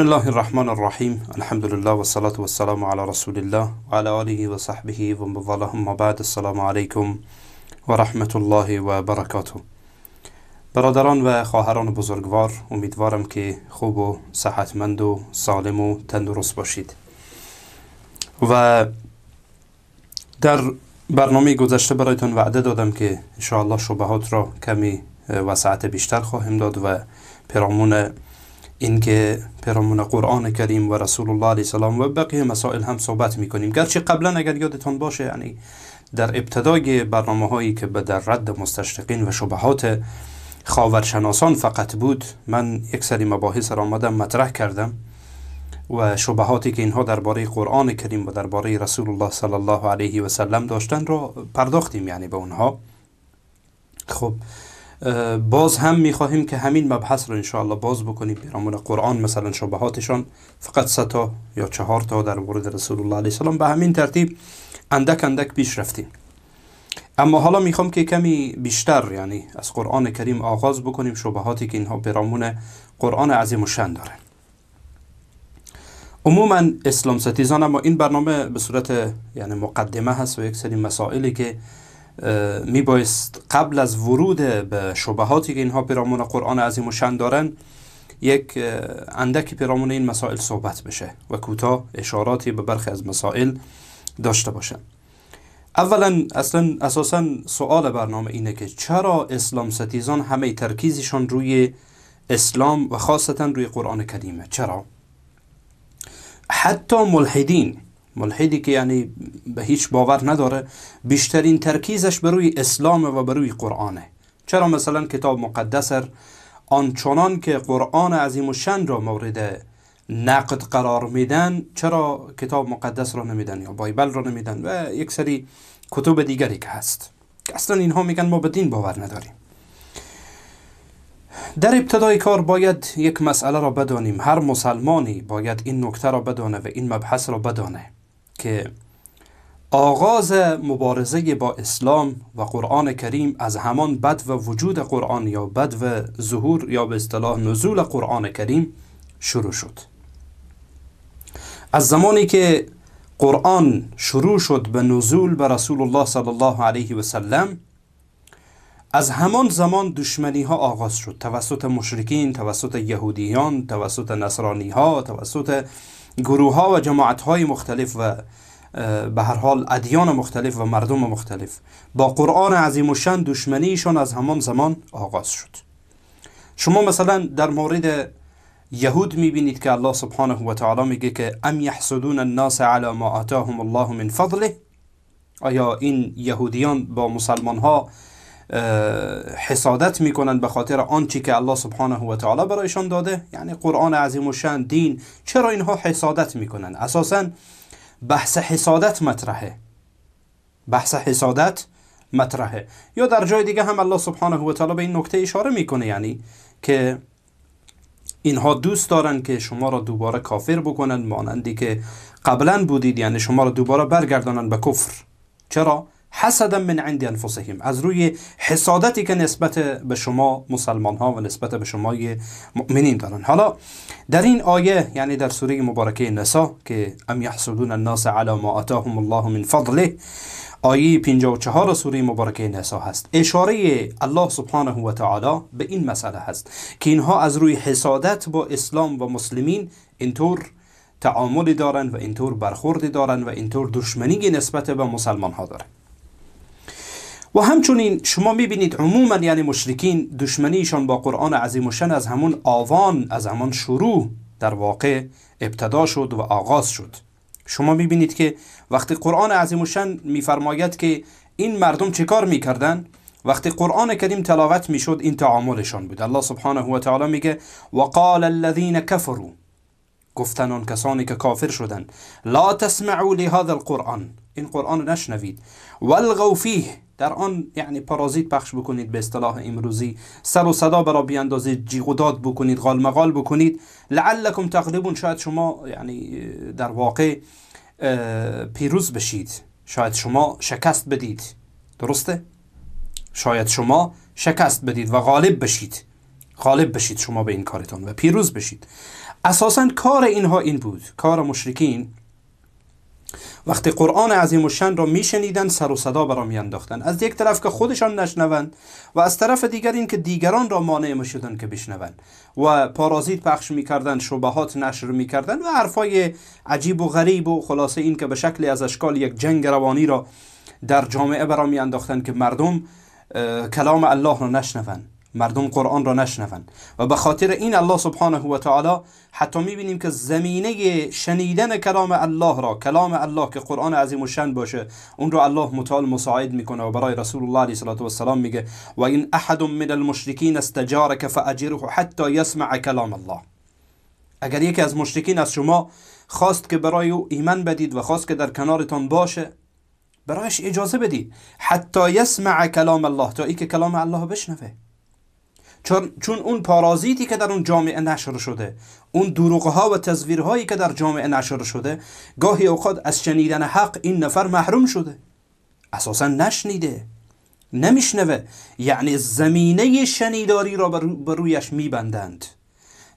بسم الله الرحمن الرحیم الحمد لله و والسلام و علی رسول الله و علی آله و صحبه بعد السلام علیکم و الله و برکاته برادران و خواهران بزرگوار امیدوارم که خوب و صحتمند و سالم و تندرست باشید و در برنامه گذشته برایتون وعده دادم که انشاءالله شبهات را کمی وسعت بیشتر خواهیم داد و پیرامون اینکه پیرامون قرآن کریم و رسول الله علیه السلام و بقیه مسائل هم صحبت میکنیم گرچه قبلا اگر یادتان باشه یعنی در ابتدای برنامه هایی که به در رد مستشرقین و شبهات خاورشناسان فقط بود من یک سری مباحث را آمدم مطرح کردم و شبهاتی که اینها درباره قرآن کریم و درباره رسول الله صلی الله علیه و سلم داشتن را پرداختیم یعنی به اونها خب باز هم میخواهیم که همین مبحث رو انشاءالله باز بکنیم پیرامون قرآن مثلا شبهاتشان فقط سه تا یا چهار تا در مورد رسول الله علیه السلام به همین ترتیب اندک اندک پیش رفتیم اما حالا میخوام که کمی بیشتر یعنی از قرآن کریم آغاز بکنیم شبهاتی که اینها پیرامون قرآن عظیم و شن داره عموما اسلام ستیزان اما این برنامه به صورت یعنی مقدمه هست و یک سری مسائلی که می میبایست قبل از ورود به شبهاتی که اینها پیرامون قرآن عظیم و شن دارن یک اندکی پیرامون این مسائل صحبت بشه و کوتاه اشاراتی به برخی از مسائل داشته باشه اولا اصلا اساسا سوال برنامه اینه که چرا اسلام ستیزان همه ترکیزشان روی اسلام و خاصتا روی قرآن کریمه چرا حتی ملحدین ملحدی که یعنی به هیچ باور نداره بیشترین ترکیزش بر روی اسلام و بر روی قرآنه چرا مثلا کتاب مقدس آنچنان که قرآن عظیم و شن را مورد نقد قرار میدن چرا کتاب مقدس را نمیدن یا بایبل را نمیدن و یک سری کتب دیگری که هست اصلا اینها میگن ما به دین باور نداریم در ابتدای کار باید یک مسئله را بدانیم هر مسلمانی باید این نکته را بدانه و این مبحث را بدانه که آغاز مبارزه با اسلام و قرآن کریم از همان بد و وجود قرآن یا بد و ظهور یا به اصطلاح نزول قرآن کریم شروع شد از زمانی که قرآن شروع شد به نزول به رسول الله صلی الله علیه و سلم از همان زمان دشمنی ها آغاز شد توسط مشرکین توسط یهودیان توسط نصرانی ها توسط گروه ها و جماعت های مختلف و به هر حال ادیان مختلف و مردم مختلف با قرآن عظیم و شن دشمنیشان از همان زمان آغاز شد شما مثلا در مورد یهود میبینید که الله سبحانه و تعالی میگه که ام یحسدون الناس علی ما آتاهم الله من فضله آیا این یهودیان با مسلمان ها حسادت میکنن به خاطر آنچه که الله سبحانه و تعالی برایشان داده یعنی قرآن عظیم و شن دین چرا اینها حسادت میکنن اساسا بحث حسادت مطرحه بحث حسادت مطرحه یا در جای دیگه هم الله سبحانه و تعالی به این نکته اشاره میکنه یعنی که اینها دوست دارن که شما را دوباره کافر بکنن مانندی که قبلا بودید یعنی شما را دوباره برگردانن به کفر چرا حسدا من عند انفسهم از روی حسادتی که نسبت به شما مسلمان ها و نسبت به شما مؤمنین دارن حالا در این آیه یعنی در سوره مبارکه نسا که ام یحسدون الناس على ما آتاهم الله من فضله آیه 54 سوره مبارکه نسا هست اشاره الله سبحانه و تعالی به این مسئله هست که اینها از روی حسادت با اسلام و مسلمین اینطور تعاملی دارن و اینطور برخوردی دارن و اینطور دشمنی نسبت به مسلمان ها دارن و همچنین شما میبینید عموما یعنی مشرکین دشمنیشان با قرآن عظیم و شن از همون آوان از همان شروع در واقع ابتدا شد و آغاز شد شما میبینید که وقتی قرآن عظیم و شن میفرماید که این مردم کار میکردن وقتی قرآن کریم تلاوت میشد این تعاملشان بود الله سبحانه و تعالی میگه قال الذین کفروا گفتن آن کسانی که کافر شدند لا تسمعوا لهذا القرآن این قرآن نشنوید والغو فیه در آن یعنی پارازیت پخش بکنید به اصطلاح امروزی سر و صدا برای بیاندازید جیغ بکنید غالمغال بکنید لعلکم تغلبون شاید شما یعنی در واقع پیروز بشید شاید شما شکست بدید درسته شاید شما شکست بدید و غالب بشید غالب بشید شما به این کارتان و پیروز بشید اساسا کار اینها این بود کار مشرکین وقتی قرآن عظیم و شن را میشنیدن سر و صدا برا انداختن از یک طرف که خودشان نشنوند و از طرف دیگر این که دیگران را مانع شدن که بشنوند و پارازیت پخش کردن شبهات نشر کردن و حرفای عجیب و غریب و خلاصه این که به شکل از اشکال یک جنگ روانی را در جامعه برا انداختن که مردم کلام الله را نشنوند مردم قرآن را نشنوند و به خاطر این الله سبحانه و تعالی حتی میبینیم که زمینه شنیدن کلام الله را کلام الله که قرآن عظیم و شن باشه اون را الله متعال مساعد میکنه و برای رسول الله علیه و السلام میگه و این احد من المشرکین استجارک فاجره حتی یسمع کلام الله اگر یکی از مشرکین از شما خواست که برای او ایمان بدید و خواست که در کنارتان باشه برایش اجازه بدید حتی یسمع کلام الله تا ای که کلام الله بشنوه چون, چون اون پارازیتی که در اون جامعه نشر شده اون دروغها و تصویرهایی که در جامعه نشر شده گاهی اوقات از شنیدن حق این نفر محروم شده اساسا نشنیده نمیشنوه یعنی زمینه شنیداری را بر رویش میبندند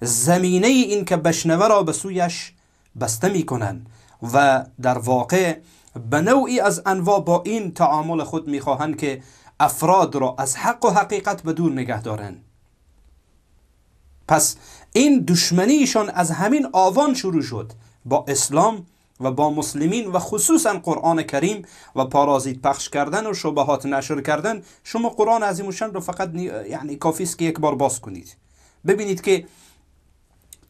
زمینه این که بشنوه را به سویش بسته میکنند و در واقع به نوعی از انواع با این تعامل خود میخواهند که افراد را از حق و حقیقت به دور نگه دارند پس این دشمنیشان از همین آوان شروع شد با اسلام و با مسلمین و خصوصا قرآن کریم و پارازیت پخش کردن و شبهات نشر کردن شما قرآن عظیموشن رو فقط یعنی کافی است که یک بار باز کنید ببینید که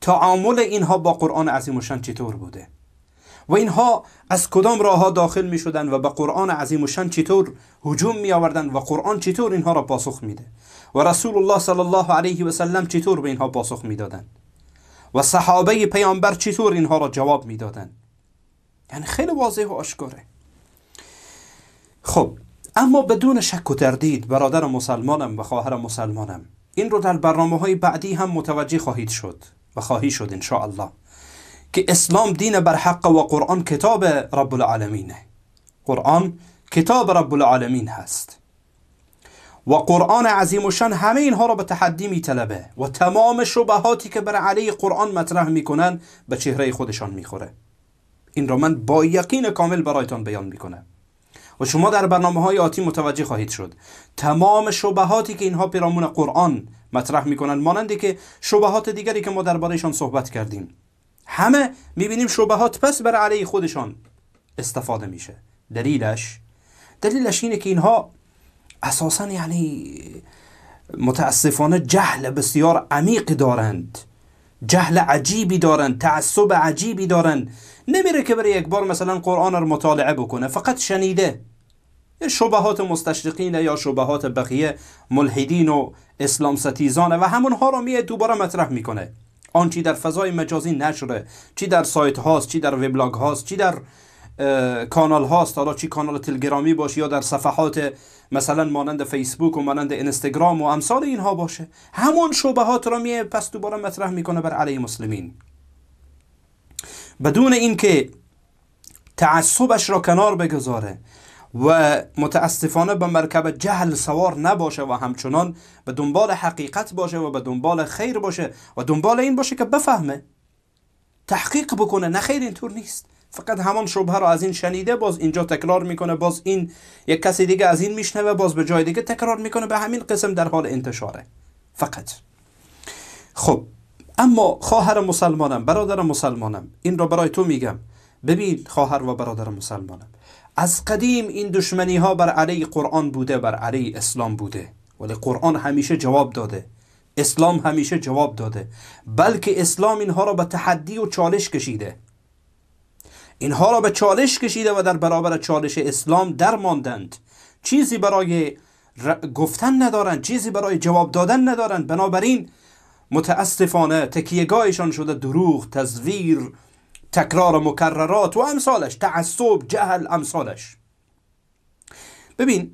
تعامل اینها با قرآن شن چطور بوده و اینها از کدام راه ها داخل می شدن و به قرآن عظیم و شن چطور هجوم می آوردن و قرآن چطور اینها را پاسخ میده و رسول الله صلی الله علیه و سلم چطور به اینها پاسخ میدادند و صحابه پیامبر چطور اینها را جواب میدادند یعنی خیلی واضح و آشکاره خب اما بدون شک و تردید برادر مسلمانم و خواهر مسلمانم این رو در برنامه های بعدی هم متوجه خواهید شد و خواهی شد ان الله که اسلام دین برحق و قرآن کتاب رب العالمینه قرآن کتاب رب العالمین هست و قرآن عظیم و شن همه اینها را به تحدی میطلبه و تمام شبهاتی که بر علیه قرآن مطرح میکنن به چهره خودشان میخوره این را من با یقین کامل برایتان بیان میکنم و شما در برنامه های آتی متوجه خواهید شد تمام شبهاتی که اینها پیرامون قرآن مطرح میکنن مانندی که شبهات دیگری که ما دربارهشان صحبت کردیم همه میبینیم شبهات پس بر علی خودشان استفاده میشه دلیلش دلیلش اینه که اینها اساسا یعنی متاسفانه جهل بسیار عمیقی دارند جهل عجیبی دارند تعصب عجیبی دارند نمیره که برای یک بار مثلا قرآن رو مطالعه بکنه فقط شنیده شبهات مستشرقین یا شبهات بقیه ملحدین و اسلام ستیزانه و همونها رو میه دوباره مطرح میکنه آن چی در فضای مجازی نشره چی در سایت هاست چی در وبلاگ هاست چی در کانال هاست حالا چی کانال تلگرامی باشه یا در صفحات مثلا مانند فیسبوک و مانند اینستاگرام و امثال اینها باشه همون شبهات را میه پس دوباره مطرح میکنه بر علی مسلمین بدون اینکه تعصبش را کنار بگذاره و متاسفانه به مرکب جهل سوار نباشه و همچنان به دنبال حقیقت باشه و به دنبال خیر باشه و دنبال این باشه که بفهمه تحقیق بکنه نه خیر اینطور نیست فقط همان شبهه رو از این شنیده باز اینجا تکرار میکنه باز این یک کسی دیگه از این میشنوه باز به جای دیگه تکرار میکنه به همین قسم در حال انتشاره فقط خب اما خواهر مسلمانم برادر مسلمانم این را برای تو میگم ببین خواهر و برادر مسلمانم از قدیم این دشمنی ها بر علی قرآن بوده بر علی اسلام بوده ولی قرآن همیشه جواب داده اسلام همیشه جواب داده بلکه اسلام اینها را به تحدی و چالش کشیده اینها را به چالش کشیده و در برابر چالش اسلام در درماندند چیزی برای گفتن ندارند چیزی برای جواب دادن ندارند بنابراین متاسفانه تکیهگاهشان شده دروغ تزویر تکرار مکررات و امثالش تعصب جهل امثالش ببین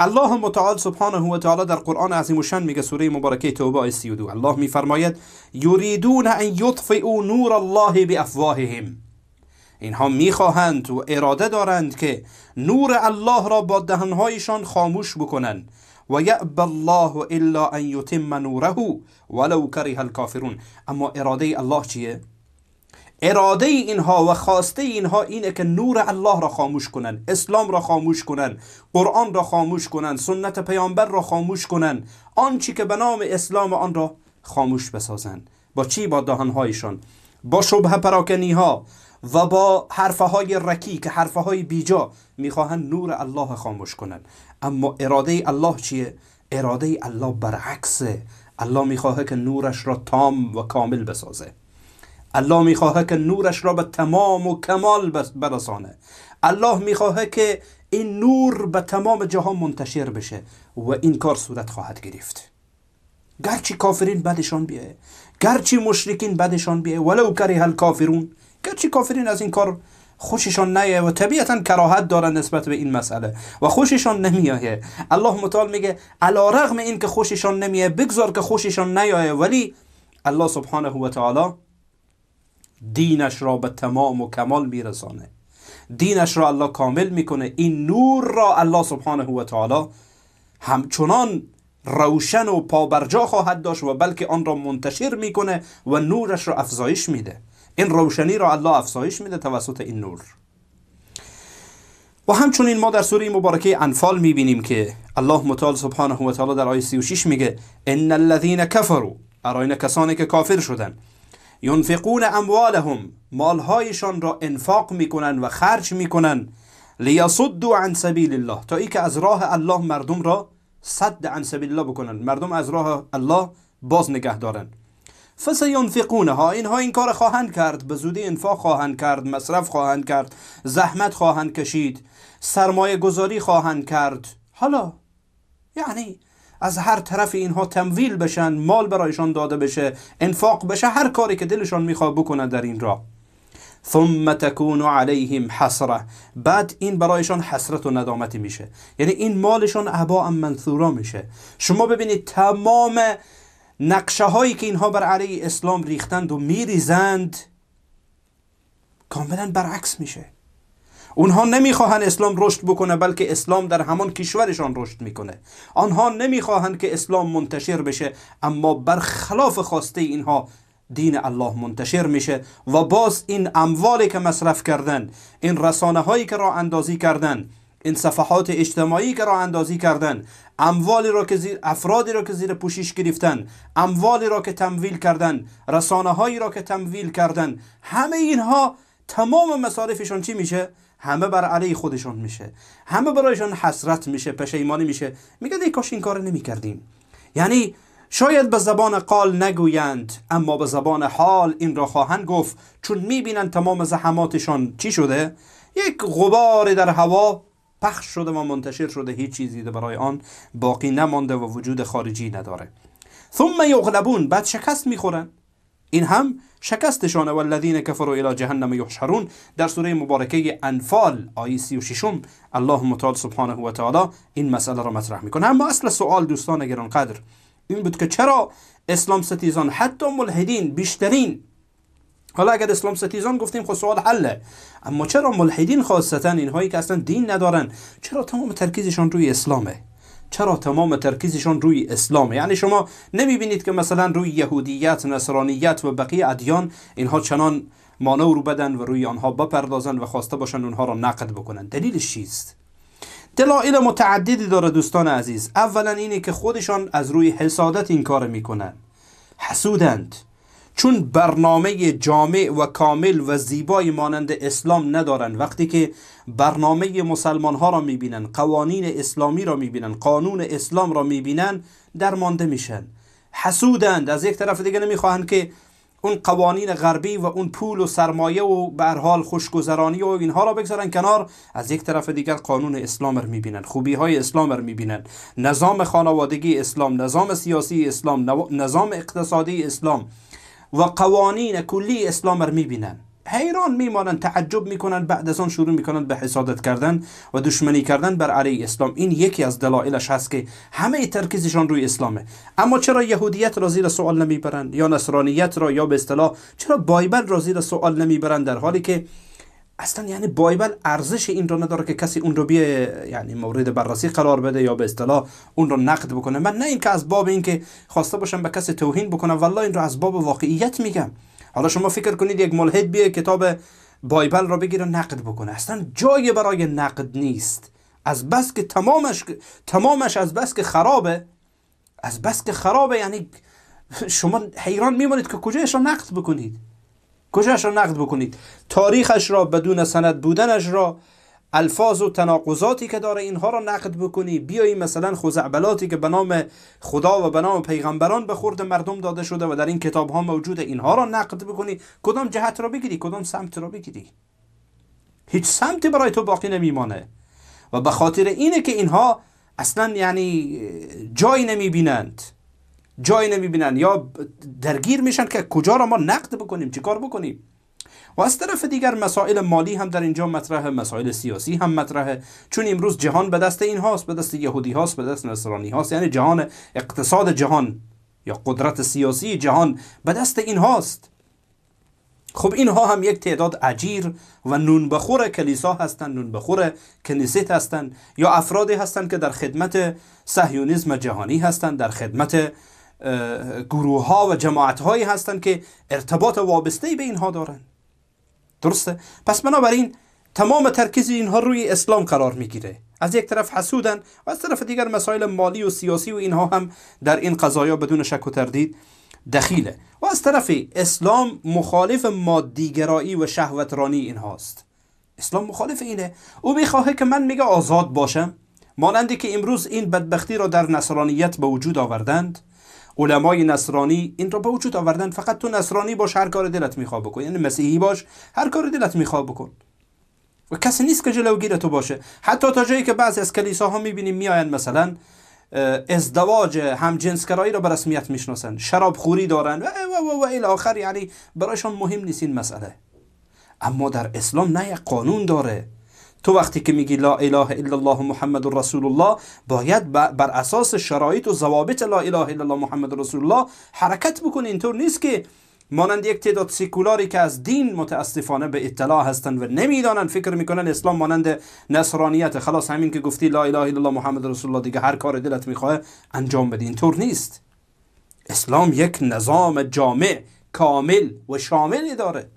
الله متعال سبحانه و تعالی در قرآن عظیم شن میگه سوره مبارکه توبه 32 الله میفرماید یریدون ان یطفئوا نور الله بافواههم اینها میخواهند و اراده دارند که نور الله را با دهنهایشان خاموش بکنند و یعب الله الا ان یتم نوره ولو کره الکافرون اما اراده الله چیه؟ اراده اینها و خواسته اینها اینه که نور الله را خاموش کنند. اسلام را خاموش کنند. قرآن را خاموش کنند. سنت پیامبر را خاموش کنند. آنچه که به نام اسلام آن را خاموش بسازند با چی با دهانهایشان با شبه پراکنی ها و با حرفه های رکی که حرفه های بیجا میخواهند نور الله خاموش کنند اما اراده الله چیه؟ اراده الله برعکسه الله میخواهد که نورش را تام و کامل بسازه الله میخواهد که نورش را به تمام و کمال برسانه الله میخواهد که این نور به تمام جهان منتشر بشه و این کار صورت خواهد گرفت گرچه کافرین بدشان بیه گرچه مشرکین بدشان بیه ولو کره کافرون، گرچه کافرین از این کار خوششان نیه و طبیعتا کراهت دارن نسبت به این مسئله و خوششان نمیایه الله متعال میگه علا رغم این که خوششان نمیه بگذار که خوششان نیایه ولی الله سبحانه و تعالی دینش را به تمام و کمال میرسانه دینش را الله کامل میکنه این نور را الله سبحانه و تعالی همچنان روشن و پابرجا خواهد داشت و بلکه آن را منتشر میکنه و نورش را افزایش میده این روشنی را الله افزایش میده توسط این نور و همچنین ما در سوره مبارکه انفال میبینیم که الله متعال سبحانه و تعالی در آیه 36 میگه ان الذین کفروا اراین کسانی که کافر شدن ینفقون اموالهم مالهایشان را انفاق میکنن و خرج میکنن لیصدوا عن سبیل الله تا اینکه از راه الله مردم را صد عن سبیل الله بکنن مردم از راه الله باز نگه دارن ها اینها این کار خواهند کرد به زودی انفاق خواهند کرد مصرف خواهند کرد زحمت خواهند کشید سرمایه گذاری خواهند کرد حالا یعنی از هر طرف اینها تمویل بشن مال برایشان داده بشه انفاق بشه هر کاری که دلشان میخواد بکنه در این راه ثم تکون علیهم حسره بعد این برایشان حسرت و ندامتی میشه یعنی این مالشان عبا منثورا میشه شما ببینید تمام نقشه هایی که اینها بر علیه اسلام ریختند و میریزند کاملا برعکس میشه اونها نمیخواهند اسلام رشد بکنه بلکه اسلام در همان کشورشان رشد میکنه آنها نمیخواهند که اسلام منتشر بشه اما برخلاف خواسته اینها دین الله منتشر میشه و باز این اموالی که مصرف کردن این رسانه هایی که را اندازی کردن این صفحات اجتماعی که را اندازی کردن اموالی را که افرادی را که زیر پوشش گرفتن اموالی را که تمویل کردن رسانه هایی را که تمویل کردن همه اینها تمام مصارفشان چی میشه همه بر علی خودشان میشه همه برایشان حسرت میشه پشیمانی میشه میگن ای کاش این کار نمیکردیم یعنی شاید به زبان قال نگویند اما به زبان حال این را خواهند گفت چون میبینند تمام زحماتشان چی شده یک غبار در هوا پخش شده و منتشر شده هیچ چیزی برای آن باقی نمانده و وجود خارجی نداره ثم یغلبون بعد شکست میخورن این هم شکستشانه الذین کفروا الی جهنم یحشرون در سوره مبارکه انفال آیه 36 الله متعال سبحانه و تعالی این مسئله را مطرح میکنه اما اصل سوال دوستان گرانقدر این بود که چرا اسلام ستیزان حتی ملحدین بیشترین حالا اگر اسلام ستیزان گفتیم خب سوال حله اما چرا ملحدین خاصتا اینهایی که اصلا دین ندارن چرا تمام ترکیزشان روی اسلامه چرا تمام ترکیزشان روی اسلامه یعنی شما نمیبینید که مثلا روی یهودیت نصرانیت و بقیه ادیان اینها چنان مانور بدن و روی آنها بپردازن و خواسته باشن اونها را نقد بکنن دلیلش چیست دلایل متعددی داره دوستان عزیز اولا اینه که خودشان از روی حسادت این کار میکنن حسودند چون برنامه جامع و کامل و زیبای مانند اسلام ندارن وقتی که برنامه مسلمان ها را میبینن قوانین اسلامی را میبینن قانون اسلام را میبینن درمانده میشن حسودند از یک طرف دیگه نمیخواهند که اون قوانین غربی و اون پول و سرمایه و به حال خوشگذرانی و اینها را بگذارن کنار از یک طرف دیگر قانون اسلام را میبینن خوبی های اسلام را میبینن نظام خانوادگی اسلام نظام سیاسی اسلام نظام اقتصادی اسلام و قوانین کلی اسلام رو میبینن حیران میمانند تعجب میکنند بعد از آن شروع میکنند به حسادت کردن و دشمنی کردن بر علیه اسلام این یکی از دلایلش هست که همه ترکیزشان روی اسلامه اما چرا یهودیت را زیر سوال نمیبرند یا نصرانیت را یا به اصطلاح چرا بایبل را زیر سوال نمیبرند در حالی که اصلا یعنی بایبل ارزش این رو نداره که کسی اون رو بیه یعنی مورد بررسی قرار بده یا به اصطلاح اون رو نقد بکنه من نه اینکه از باب اینکه خواسته باشم به کسی توهین بکنم والله این رو از باب واقعیت میگم حالا شما فکر کنید یک ملحد بیه کتاب بایبل را بگیره نقد بکنه اصلا جای برای نقد نیست از بس که تمامش تمامش از بس که خرابه از بس که خرابه یعنی شما حیران میمونید که کجایش را نقد بکنید کجاش را نقد بکنید تاریخش را بدون سند بودنش را الفاظ و تناقضاتی که داره اینها را نقد بکنی بیایی مثلا خزعبلاتی که به نام خدا و به نام پیغمبران به خورد مردم داده شده و در این کتاب ها موجوده اینها را نقد بکنی کدام جهت را بگیری کدام سمت را بگیری هیچ سمتی برای تو باقی نمیمانه و به خاطر اینه که اینها اصلا یعنی جایی نمیبینند جای نمیبینن یا درگیر میشن که کجا را ما نقد بکنیم چیکار بکنیم و از طرف دیگر مسائل مالی هم در اینجا مطرحه مسائل سیاسی هم مطرحه چون امروز جهان به دست این هاست به دست یهودی هاست به دست نصرانی هاست یعنی جهان اقتصاد جهان یا قدرت سیاسی جهان به دست این هاست خب اینها هم یک تعداد عجیر و نونبخور کلیسا هستن نونبخور کنیست هستن یا افرادی هستند که در خدمت سهیونیزم جهانی هستند در خدمت گروه ها و جماعت هایی هستند که ارتباط وابسته به اینها دارند درسته پس بنابراین تمام ترکیز اینها روی اسلام قرار میگیره از یک طرف حسودن و از طرف دیگر مسائل مالی و سیاسی و اینها هم در این قضایا بدون شک و تردید دخیله و از طرف اسلام مخالف مادیگرایی و شهوترانی اینهاست اسلام مخالف اینه او میخواهه که من میگه آزاد باشم مانندی که امروز این بدبختی را در نصرانیت به وجود آوردند علمای نصرانی این رو به وجود آوردن فقط تو نصرانی باش هر کار دلت میخواه بکن یعنی مسیحی باش هر کار دلت میخواد بکن و کسی نیست که جلوگیر تو باشه حتی تا جایی که بعضی از کلیساها میبینیم میآیند مثلا ازدواج کرایی را به رسمیت میشناسند شراب خوری دارن و و و الی آخر یعنی برایشان مهم نیست این مسئله اما در اسلام نه یک قانون داره تو وقتی که میگی لا اله الا الله محمد رسول الله باید بر اساس شرایط و ضوابط لا اله الا الله محمد رسول الله حرکت بکنه اینطور نیست که مانند یک تعداد سکولاری که از دین متاسفانه به اطلاع هستن و نمیدانند فکر میکنن اسلام مانند نصرانیت خلاص همین که گفتی لا اله الا الله محمد رسول الله دیگه هر کار دلت میخواه انجام بده اینطور نیست اسلام یک نظام جامع کامل و شاملی داره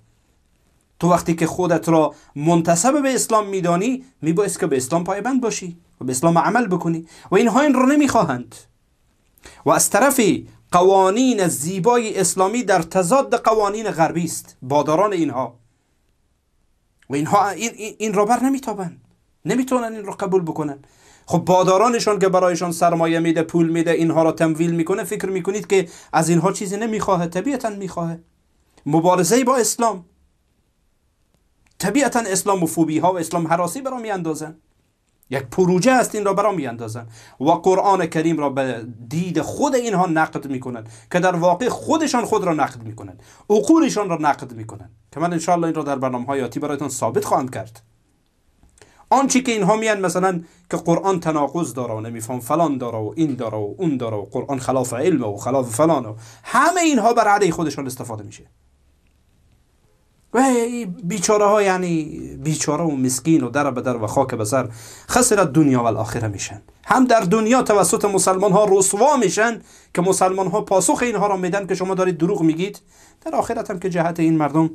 تو وقتی که خودت را منتصب به اسلام میدانی میبایست که به اسلام پایبند باشی و به اسلام عمل بکنی و اینها این را نمیخواهند و از طرفی قوانین زیبای اسلامی در تضاد قوانین غربی است باداران اینها و اینها این, این را بر نمیتابند نمیتونن این را قبول بکنن خب بادارانشان که برایشان سرمایه میده پول میده اینها را تمویل میکنه فکر میکنید که از اینها چیزی نمیخواهد طبیعتا میخواهد مبارزه با اسلام طبیعتا فوبی ها و اسلام حراسی برا اندازن. یک پروژه است این را برا اندازن. و قرآن کریم را به دید خود اینها نقد کنند که در واقع خودشان خود را نقد کنند. عقولشان را نقد کنند که من انشاءالله این را در برنامه های آتی برایتان ثابت خواهم کرد آنچه که اینها میان مثلا که قرآن تناقض داره و نمیفهم فلان داره و این داره و اون داره و قرآن خلاف علم و خلاف فلان و همه اینها بر علیه خودشان استفاده میشه و بیچاره ها یعنی بیچاره و مسکین و در به در و خاک به سر خسرت دنیا و الاخره میشن هم در دنیا توسط مسلمان ها رسوا میشن که مسلمان ها پاسخ اینها را میدن که شما دارید دروغ میگید در آخرت هم که جهت این مردم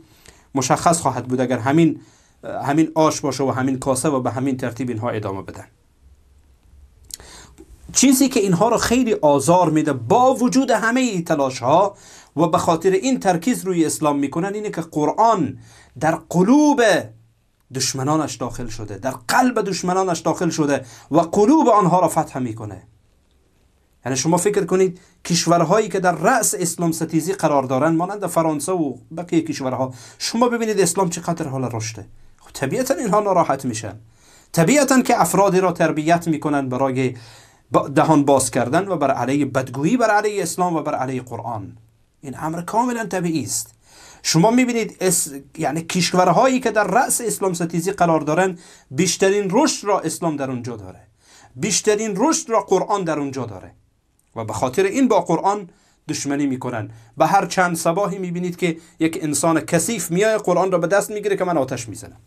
مشخص خواهد بود اگر همین همین آش باشه و همین کاسه و به همین ترتیب اینها ادامه بدن چیزی که اینها را خیلی آزار میده با وجود همه تلاش ها و به خاطر این ترکیز روی اسلام میکنن اینه که قرآن در قلوب دشمنانش داخل شده در قلب دشمنانش داخل شده و قلوب آنها را فتح میکنه یعنی شما فکر کنید کشورهایی که در رأس اسلام ستیزی قرار دارن مانند فرانسه و بقیه کشورها شما ببینید اسلام چقدر حال رشده خب طبیعتا اینها ناراحت میشن طبیعتا که افرادی را تربیت میکنن برای دهان باز کردن و بر علیه بدگویی بر علیه اسلام و بر علیه قرآن این امر کاملا طبیعی است شما میبینید اس... یعنی کشورهایی که در رأس اسلام ستیزی قرار دارن بیشترین رشد را اسلام در اونجا داره بیشترین رشد را قرآن در اونجا داره و به خاطر این با قرآن دشمنی میکنن به هر چند سباهی میبینید که یک انسان کثیف میای قرآن را به دست میگیره که من آتش میزنم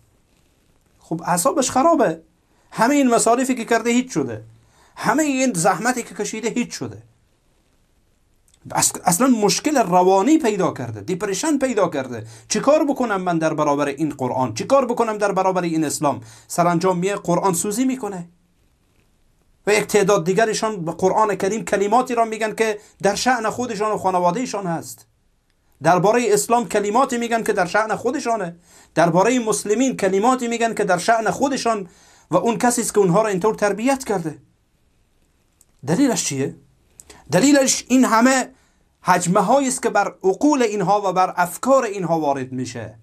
خب اعصابش خرابه همه این مصارفی که کرده هیچ شده همه این زحمتی که کشیده هیچ شده اصلا مشکل روانی پیدا کرده دیپریشن پیدا کرده چیکار بکنم من در برابر این قرآن کار بکنم در برابر این اسلام سرانجام میه قرآن سوزی میکنه و یک تعداد دیگرشان به قرآن کریم کلماتی را میگن که در شعن خودشان و خانوادهشان هست درباره اسلام کلماتی میگن که در شعن خودشانه درباره مسلمین کلماتی میگن که در شعن خودشان و اون کسی است که اونها را اینطور تربیت کرده دلیلش چیه دلیلش این همه حجمه هایی است که بر عقول اینها و بر افکار اینها وارد میشه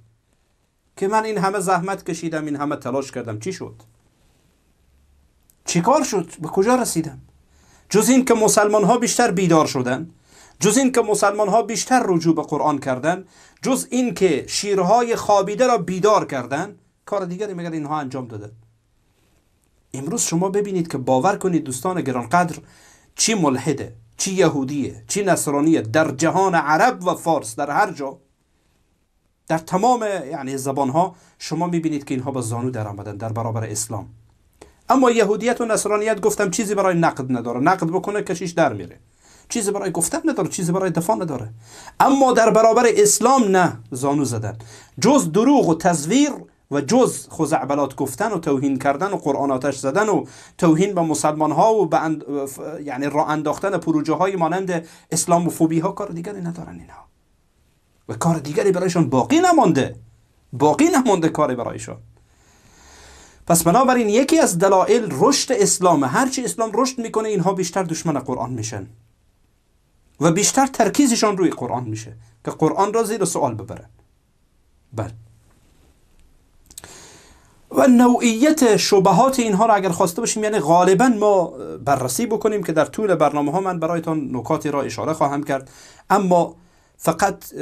که من این همه زحمت کشیدم این همه تلاش کردم چی شد چیکار شد به کجا رسیدم جز این که مسلمان ها بیشتر بیدار شدن جز این که مسلمان ها بیشتر رجوع به قرآن کردن جز این که شیرهای خوابیده را بیدار کردن کار دیگری مگر اینها انجام دادن امروز شما ببینید که باور کنید دوستان گرانقدر چی ملحده چی یهودیه چی نصرانیه در جهان عرب و فارس در هر جا در تمام یعنی زبان ها شما میبینید که اینها به زانو در آمدن در برابر اسلام اما یهودیت و نصرانیت گفتم چیزی برای نقد نداره نقد بکنه کشیش در میره چیزی برای گفتن نداره چیزی برای دفاع نداره اما در برابر اسلام نه زانو زدن جز دروغ و تزویر و جز خزعبلات گفتن و توهین کردن و قرآن آتش زدن و توهین به مسلمان ها و به اند... یعنی را انداختن پروژه های مانند اسلام و فوبی ها کار دیگری ندارن اینها و کار دیگری برایشان باقی نمانده باقی نمانده کار برایشان پس بنابراین یکی از دلایل رشد اسلام هرچی اسلام رشد میکنه اینها بیشتر دشمن قرآن میشن و بیشتر ترکیزشان روی قرآن میشه که قرآن را زیر سوال ببرن بله و نوعیت شبهات اینها را اگر خواسته باشیم یعنی غالبا ما بررسی بکنیم که در طول برنامه ها من برایتان نکاتی را اشاره خواهم کرد اما فقط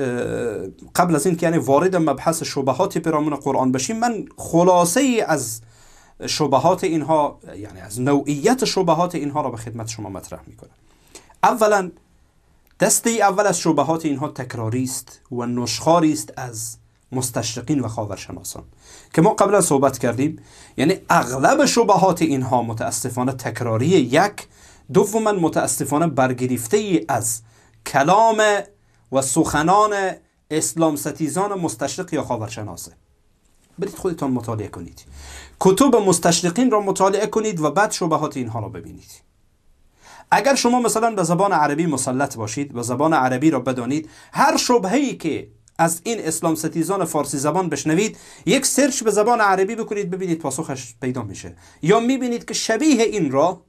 قبل از اینکه یعنی وارد مبحث شبهات پیرامون قرآن بشیم من خلاصه ای از شبهات اینها یعنی از نوعیت شبهات اینها را به خدمت شما مطرح میکنم اولا دسته اول از شبهات اینها تکراری است و نشخاری است از مستشرقین و خاورشناسان که ما قبلا صحبت کردیم یعنی اغلب شبهات اینها متاسفانه تکراری یک دوما متاسفانه برگرفته ای از کلام و سخنان اسلام ستیزان مستشرق یا خاورشناسه برید خودتان مطالعه کنید کتب مستشرقین را مطالعه کنید و بعد شبهات اینها را ببینید اگر شما مثلا به زبان عربی مسلط باشید به زبان عربی را بدانید هر شبهه‌ای که از این اسلام ستیزان فارسی زبان بشنوید یک سرچ به زبان عربی بکنید ببینید پاسخش پیدا میشه یا میبینید که شبیه این را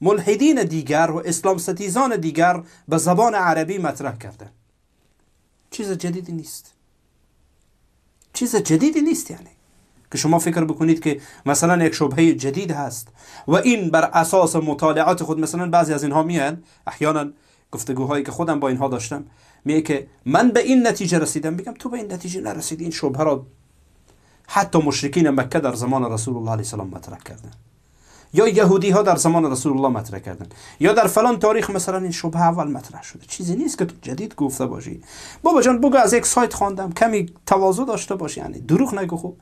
ملحدین دیگر و اسلام ستیزان دیگر به زبان عربی مطرح کرده چیز جدیدی نیست چیز جدیدی نیست یعنی که شما فکر بکنید که مثلا یک شبهه جدید هست و این بر اساس مطالعات خود مثلا بعضی از اینها میان احیانا گفتگوهایی که خودم با اینها داشتم میگه که من به این نتیجه رسیدم بگم تو به این نتیجه نرسیدی این شبهه را حتی مشرکین مکه در زمان رسول الله علیه السلام مطرح کردن یا یهودی ها در زمان رسول الله مطرح کردن یا در فلان تاریخ مثلا این شبهه اول مطرح شده چیزی نیست که تو جدید گفته باشی بابا جان بگو از یک سایت خواندم کمی تواضع داشته باش یعنی دروغ نگو خوب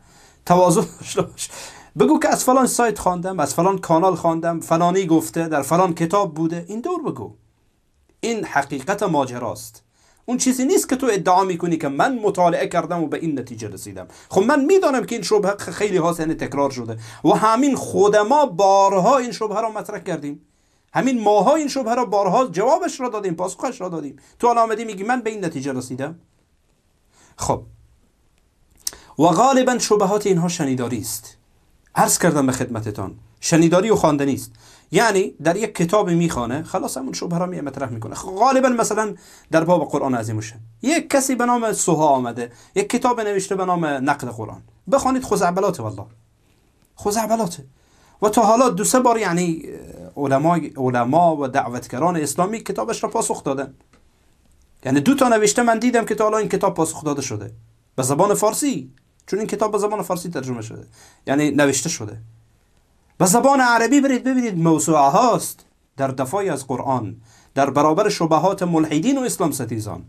تواضع داشته باش بگو که از فلان سایت خواندم از فلان کانال خواندم فلانی گفته در فلان کتاب بوده این دور بگو این حقیقت ماجراست اون چیزی نیست که تو ادعا میکنی که من مطالعه کردم و به این نتیجه رسیدم خب من میدانم که این شبه خیلی یعنی تکرار شده و همین خود ما بارها این شبه را مطرح کردیم همین ماها این شبهه را بارها جوابش را دادیم پاسخش را دادیم تو الان آمدی میگی من به این نتیجه رسیدم خب و غالبا شبهات اینها شنیداری است عرض کردم به خدمتتان شنیداری و خواندنی است یعنی در یک کتاب میخوانه خلاص همون شبه را می مطرح میکنه غالبا مثلا در باب قرآن شه یک کسی به نام سوها آمده یک کتاب نوشته به نام نقد قرآن بخوانید خوزعبلاته والله خوزعبلاته، و تا حالا دو سه بار یعنی علما علما و دعوتگران اسلامی کتابش را پاسخ دادن یعنی دو تا نوشته من دیدم که تا حالا این کتاب پاسخ داده شده به زبان فارسی چون این کتاب به زبان فارسی ترجمه شده یعنی نوشته شده به زبان عربی برید ببینید موسوعه هاست در دفاعی از قرآن در برابر شبهات ملحدین و اسلام ستیزان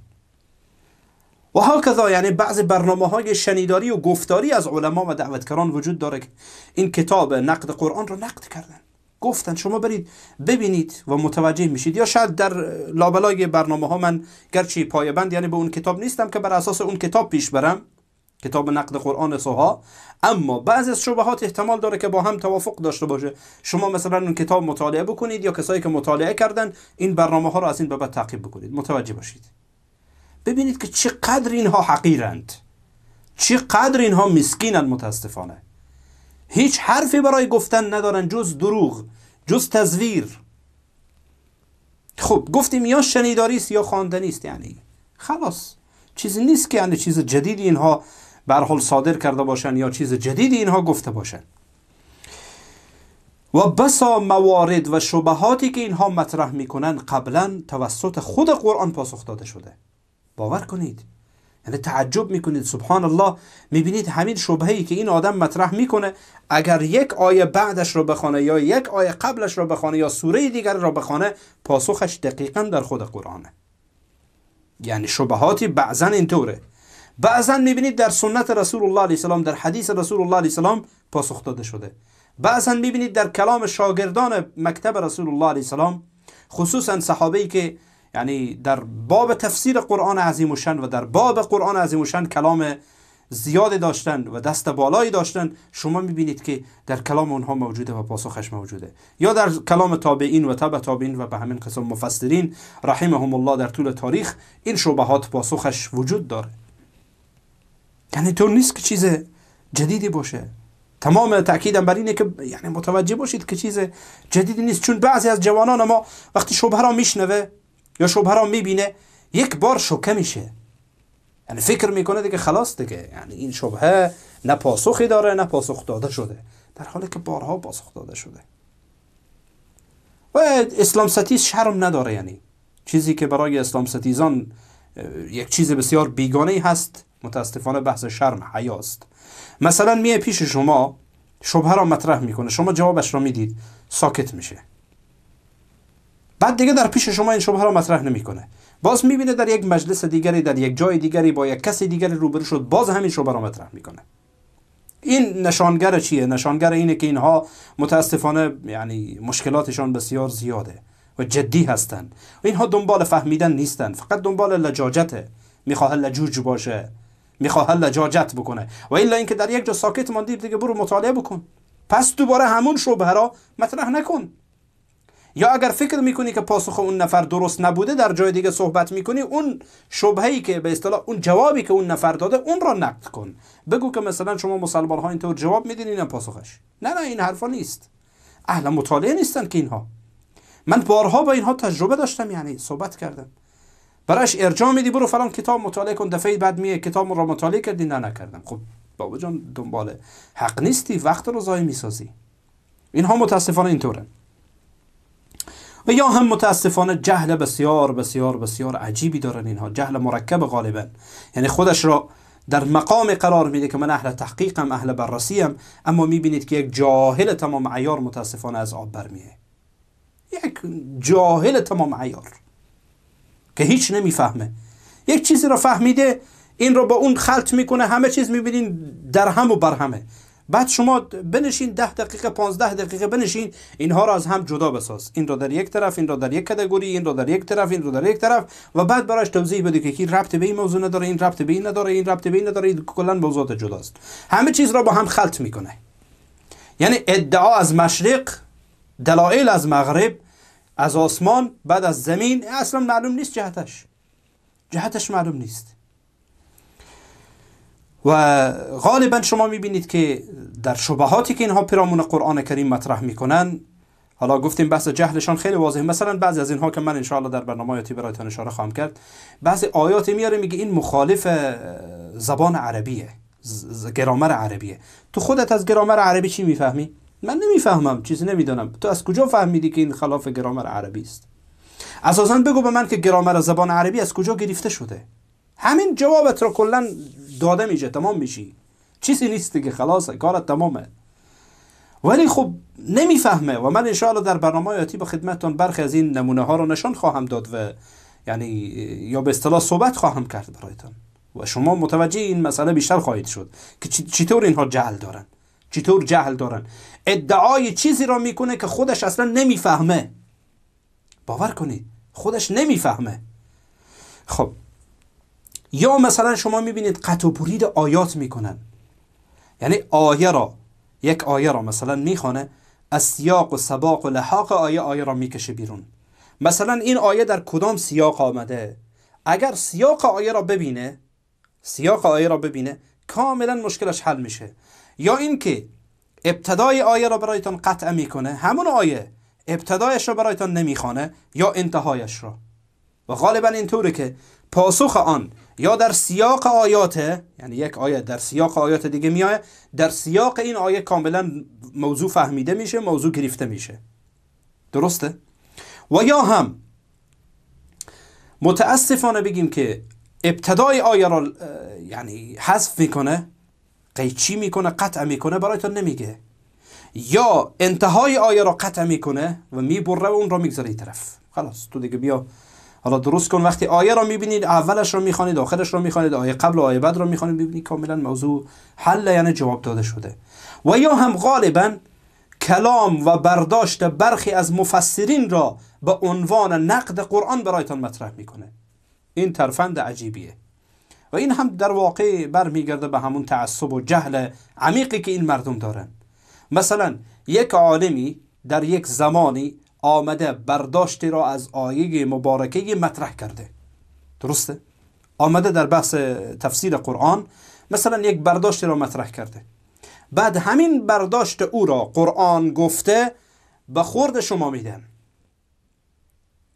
و کذا یعنی بعض برنامه های شنیداری و گفتاری از علما و دعوتکران وجود داره که این کتاب نقد قرآن رو نقد کردن گفتن شما برید ببینید و متوجه میشید یا شاید در لابلای برنامه ها من گرچه پایبند یعنی به اون کتاب نیستم که بر اساس اون کتاب پیش برم کتاب نقد قرآن سوها اما بعضی از شبهات احتمال داره که با هم توافق داشته باشه شما مثلا اون کتاب مطالعه بکنید یا کسایی که مطالعه کردن این برنامه ها رو از این به بعد تعقیب بکنید متوجه باشید ببینید که چقدر اینها حقیرند چقدر اینها مسکینند متاسفانه هیچ حرفی برای گفتن ندارن جز دروغ جز تزویر خب گفتیم یا شنیداری است یا خواندنی است یعنی خلاص چیزی نیست که یعنی چیز جدیدی اینها به صادر کرده باشند یا چیز جدیدی اینها گفته باشند و بسا موارد و شبهاتی که اینها مطرح میکنن قبلا توسط خود قرآن پاسخ داده شده باور کنید یعنی تعجب میکنید سبحان الله میبینید همین شبهه که این آدم مطرح میکنه اگر یک آیه بعدش رو بخوانه یا یک آیه قبلش رو بخوانه یا سوره دیگر رو بخوانه پاسخش دقیقا در خود قرآنه یعنی شبهاتی بعضا اینطوره بعضا میبینید در سنت رسول الله علیه السلام در حدیث رسول الله علیه السلام پاسخ داده شده بعضا میبینید در کلام شاگردان مکتب رسول الله علیه السلام خصوصا صحابه که یعنی در باب تفسیر قرآن عظیم و شن و در باب قرآن عظیم و شن کلام زیاد داشتن و دست بالایی داشتن شما میبینید که در کلام اونها موجوده و پاسخش موجوده یا در کلام تابعین و تبع تابعین و به همین قسم مفسرین رحمهم الله در طول تاریخ این شبهات پاسخش وجود داره یعنی تو نیست که چیز جدیدی باشه تمام تاکیدم بر اینه که یعنی متوجه باشید که چیز جدیدی نیست چون بعضی از جوانان ما وقتی شبهه را میشنوه یا شبهه را میبینه یک بار شوکه میشه یعنی فکر میکنه دیگه خلاص دیگه یعنی این شبهه نه پاسخی داره نه پاسخ داده شده در حالی که بارها پاسخ داده شده و اسلام ستیز شرم نداره یعنی چیزی که برای اسلام ستیزان یک چیز بسیار بیگانه هست متاسفانه بحث شرم حیاست مثلا میه پیش شما شبه را مطرح میکنه شما جوابش را میدید ساکت میشه بعد دیگه در پیش شما این شبه را مطرح نمیکنه باز میبینه در یک مجلس دیگری در یک جای دیگری با یک کسی دیگری روبرو شد باز همین شبه را مطرح میکنه این نشانگر چیه نشانگر اینه که اینها متاسفانه یعنی مشکلاتشان بسیار زیاده و جدی هستند و اینها دنبال فهمیدن نیستن فقط دنبال لجاجته میخواه لجوج باشه میخواهد لجاجت بکنه و الا اینکه در یک جا ساکت ماندی دیگه برو مطالعه بکن پس دوباره همون شبهه را مطرح نکن یا اگر فکر میکنی که پاسخ اون نفر درست نبوده در جای دیگه صحبت میکنی اون شبهه که به اصطلاح اون جوابی که اون نفر داده اون را نقد کن بگو که مثلا شما مسلمان ها اینطور جواب میدین این پاسخش نه نه این حرفا نیست اهل مطالعه نیستن که اینها من بارها با اینها تجربه داشتم یعنی صحبت کردم براش ارجاع میدی برو فلان کتاب مطالعه کن دفعه بعد میه کتاب رو مطالعه کردی نه نکردم خب بابا جان دنبال حق نیستی وقت رو ضایع میسازی اینها متاسفانه اینطوره و یا هم متاسفانه جهل بسیار بسیار بسیار عجیبی دارن اینها جهل مرکب غالبا یعنی خودش را در مقام قرار میده که من اهل تحقیقم اهل بررسیم اما میبینید که یک جاهل تمام عیار متاسفانه از آب برمیه یک جاهل تمام عیار که هیچ نمیفهمه یک چیزی رو فهمیده این رو با اون خلط میکنه همه چیز میبینین هم و بر همه. بعد شما بنشین ده دقیقه 15 دقیقه بنشین اینها را از هم جدا بساز این را در یک طرف این را در یک کاتگوری این رو در یک طرف این رو در یک طرف و بعد براش توضیح بده که این ربط به این موضوع نداره این ربط به این نداره این ربط به این نداره این کلا موضوعات جداست همه چیز را با هم خلط میکنه یعنی ادعا از مشرق دلایل از مغرب از آسمان بعد از زمین اصلا معلوم نیست جهتش جهتش معلوم نیست و غالبا شما میبینید که در شبهاتی که اینها پیرامون قرآن کریم مطرح میکنن حالا گفتیم بحث جهلشان خیلی واضحه مثلا بعضی از اینها که من انشاءالله در برنامه آیاتی برایتان اشاره خواهم کرد بعضی آیات میاره میگه این مخالف زبان عربیه گرامر عربیه تو خودت از گرامر عربی چی میفهمی من نمیفهمم چیزی نمیدانم تو از کجا فهمیدی که این خلاف گرامر عربی است اساسا بگو به من که گرامر زبان عربی از کجا گرفته شده همین جوابت رو کلا داده میشه تمام میشی چیزی نیست که خلاص کارت تمامه ولی خب نمیفهمه و من انشاءالله در برنامه آتی با خدمتتان برخی از این نمونه ها رو نشان خواهم داد و یعنی یا به اصطلاح صحبت خواهم کرد برایتان و شما متوجه این مسئله بیشتر خواهید شد که چطور اینها جعل دارند چطور جهل دارن ادعای چیزی را میکنه که خودش اصلا نمیفهمه باور کنید خودش نمیفهمه خب یا مثلا شما میبینید قط و برید آیات میکنن یعنی آیه را یک آیه را مثلا میخوانه از سیاق و سباق و لحاق آیه آیه را میکشه بیرون مثلا این آیه در کدام سیاق آمده اگر سیاق آیه را ببینه سیاق آیه را ببینه کاملا مشکلش حل میشه یا اینکه ابتدای آیه را برایتان قطع میکنه همون آیه ابتدایش را برایتان نمیخوانه یا انتهایش را و غالبا اینطوره که پاسخ آن یا در سیاق آیات یعنی یک آیه در سیاق آیات دیگه میآیه در سیاق این آیه کاملا موضوع فهمیده میشه موضوع گرفته میشه درسته و یا هم متاسفانه بگیم که ابتدای آیه را یعنی حذف میکنه چی میکنه قطع میکنه برایتان نمیگه یا انتهای آیه را قطع میکنه و میبره و اون را میگذاره این طرف خلاص تو دیگه بیا حالا درست کن وقتی آیه را میبینید اولش را میخوانید آخرش را میخوانید آیه قبل و آیه بعد را میخوانید میبینید کاملا موضوع حل یعنی جواب داده شده و یا هم غالبا کلام و برداشت برخی از مفسرین را به عنوان نقد قرآن برایتان مطرح میکنه این ترفند عجیبیه و این هم در واقع برمیگرده به همون تعصب و جهل عمیقی که این مردم دارن مثلا یک عالمی در یک زمانی آمده برداشتی را از آیه مبارکه مطرح کرده درسته؟ آمده در بحث تفسیر قرآن مثلا یک برداشتی را مطرح کرده بعد همین برداشت او را قرآن گفته به خورد شما میدن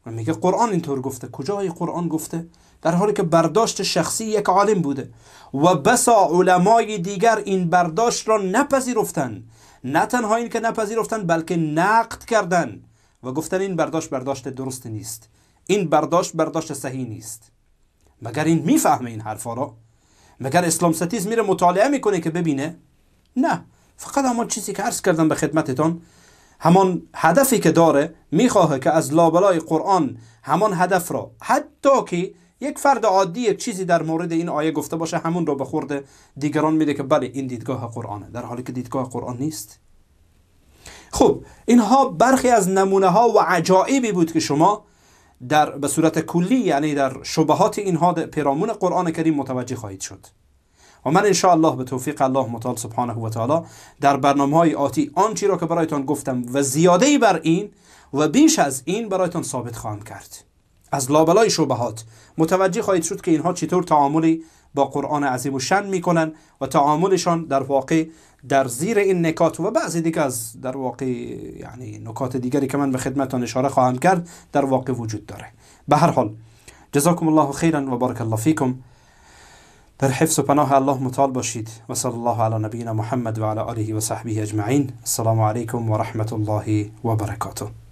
و میگه قرآن اینطور گفته کجای قرآن گفته در حالی که برداشت شخصی یک عالم بوده و بسا علمای دیگر این برداشت را نپذیرفتند، نه تنها این که نپذیرفتند بلکه نقد کردن و گفتن این برداشت برداشت درست نیست این برداشت برداشت صحیح نیست مگر این میفهمه این حرفا را مگر اسلام ستیز میره مطالعه میکنه که ببینه نه فقط همان چیزی که عرض کردم به خدمتتان همان هدفی که داره میخواهه که از لابلای قرآن همان هدف را حتی که یک فرد عادی یک چیزی در مورد این آیه گفته باشه همون رو به خورد دیگران میده که بله این دیدگاه قرآنه در حالی که دیدگاه قرآن نیست خب اینها برخی از نمونه ها و عجایبی بود که شما در به صورت کلی یعنی در شبهات اینها پیرامون قرآن کریم متوجه خواهید شد و من ان الله به توفیق الله متعال سبحانه و تعالی در برنامه های آتی آنچی را که برایتان گفتم و زیاده بر این و بیش از این برایتان ثابت خواهم کرد از لابلای شبهات متوجه خواهید شد که اینها چطور تعاملی با قرآن عظیم و شن میکنن و تعاملشان در واقع در زیر این نکات و بعضی دیگه از در واقع یعنی نکات دیگری که من به خدمتان اشاره خواهم کرد در واقع وجود داره به هر حال جزاكم الله و بارک الله فیکم در حفظ و پناه الله مطال باشید و صلی الله علی نبینا محمد و علی آله و صحبه اجمعین السلام علیکم و رحمت الله و برکاته